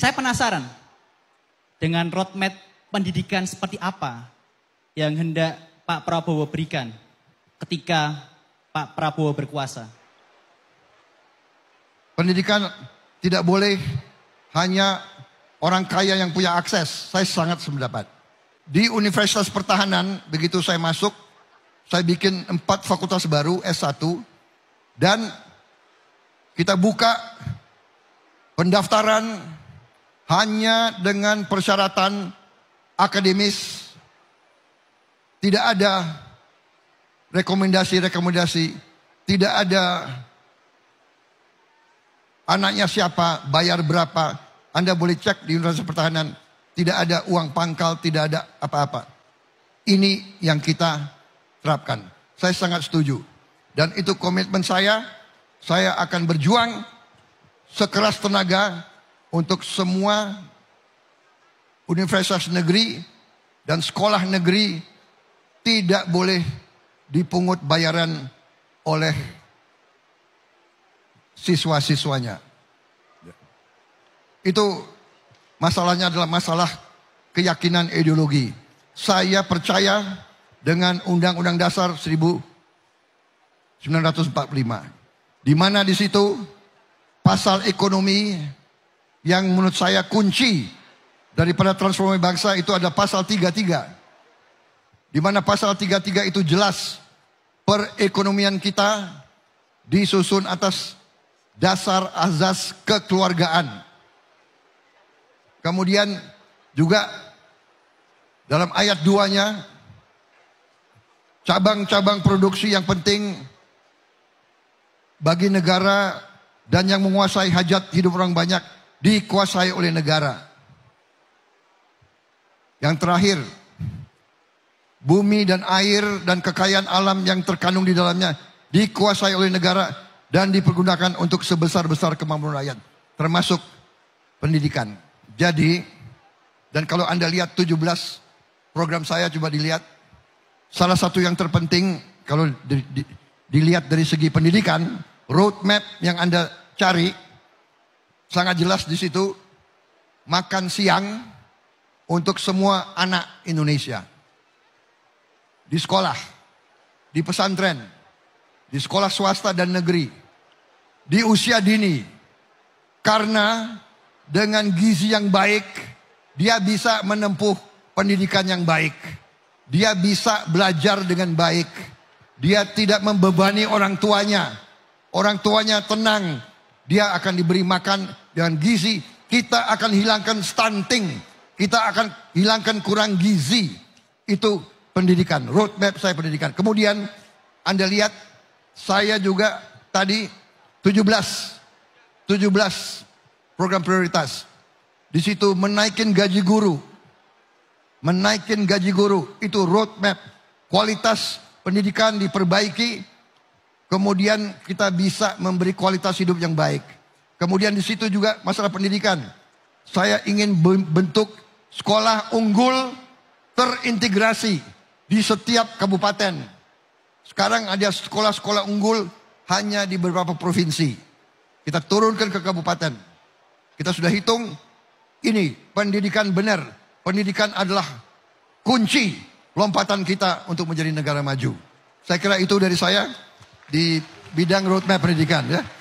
Saya penasaran dengan roadmap pendidikan seperti apa yang hendak Pak Prabowo berikan ketika Pak Prabowo berkuasa. Pendidikan tidak boleh hanya orang kaya yang punya akses. Saya sangat sependapat. Di Universitas Pertahanan, begitu saya masuk, saya bikin empat fakultas baru S1 dan kita buka pendaftaran hanya dengan persyaratan akademis. Tidak ada rekomendasi-rekomendasi, tidak ada anaknya siapa, bayar berapa. Anda boleh cek di Universitas Pertahanan, tidak ada uang pangkal, tidak ada apa-apa. Ini yang kita terapkan. Saya sangat setuju. Dan itu komitmen saya, saya akan berjuang sekeras tenaga untuk semua universitas negeri dan sekolah negeri tidak boleh dipungut bayaran oleh siswa-siswanya. Itu masalahnya adalah masalah keyakinan ideologi. Saya percaya dengan Undang-Undang Dasar 1945. Di mana di situ pasal ekonomi yang menurut saya kunci daripada transformasi bangsa itu ada pasal 33. Di mana pasal 33 itu jelas perekonomian kita disusun atas dasar azas kekeluargaan. Kemudian juga dalam ayat 2-nya cabang-cabang produksi yang penting bagi negara dan yang menguasai hajat hidup orang banyak dikuasai oleh negara. Yang terakhir, bumi dan air dan kekayaan alam yang terkandung di dalamnya dikuasai oleh negara dan dipergunakan untuk sebesar-besar kemampuan rakyat, termasuk pendidikan. Jadi, dan kalau Anda lihat 17 program saya coba dilihat, salah satu yang terpenting kalau di, di, dilihat dari segi pendidikan, roadmap yang Anda cari sangat jelas di situ makan siang untuk semua anak Indonesia. Di sekolah, di pesantren, di sekolah swasta dan negeri, di usia dini. Karena dengan gizi yang baik, dia bisa menempuh pendidikan yang baik. Dia bisa belajar dengan baik. Dia tidak membebani orang tuanya. Orang tuanya tenang dia akan diberi makan dengan gizi. Kita akan hilangkan stunting. Kita akan hilangkan kurang gizi. Itu pendidikan. Roadmap saya pendidikan. Kemudian Anda lihat saya juga tadi 17 17 program prioritas. Di situ menaikin gaji guru. Menaikin gaji guru itu roadmap. Kualitas pendidikan diperbaiki, Kemudian kita bisa memberi kualitas hidup yang baik. Kemudian di situ juga masalah pendidikan. Saya ingin bentuk sekolah unggul terintegrasi di setiap kabupaten. Sekarang ada sekolah-sekolah unggul hanya di beberapa provinsi. Kita turunkan ke kabupaten. Kita sudah hitung ini pendidikan benar. Pendidikan adalah kunci lompatan kita untuk menjadi negara maju. Saya kira itu dari saya di bidang roadmap pendidikan ya.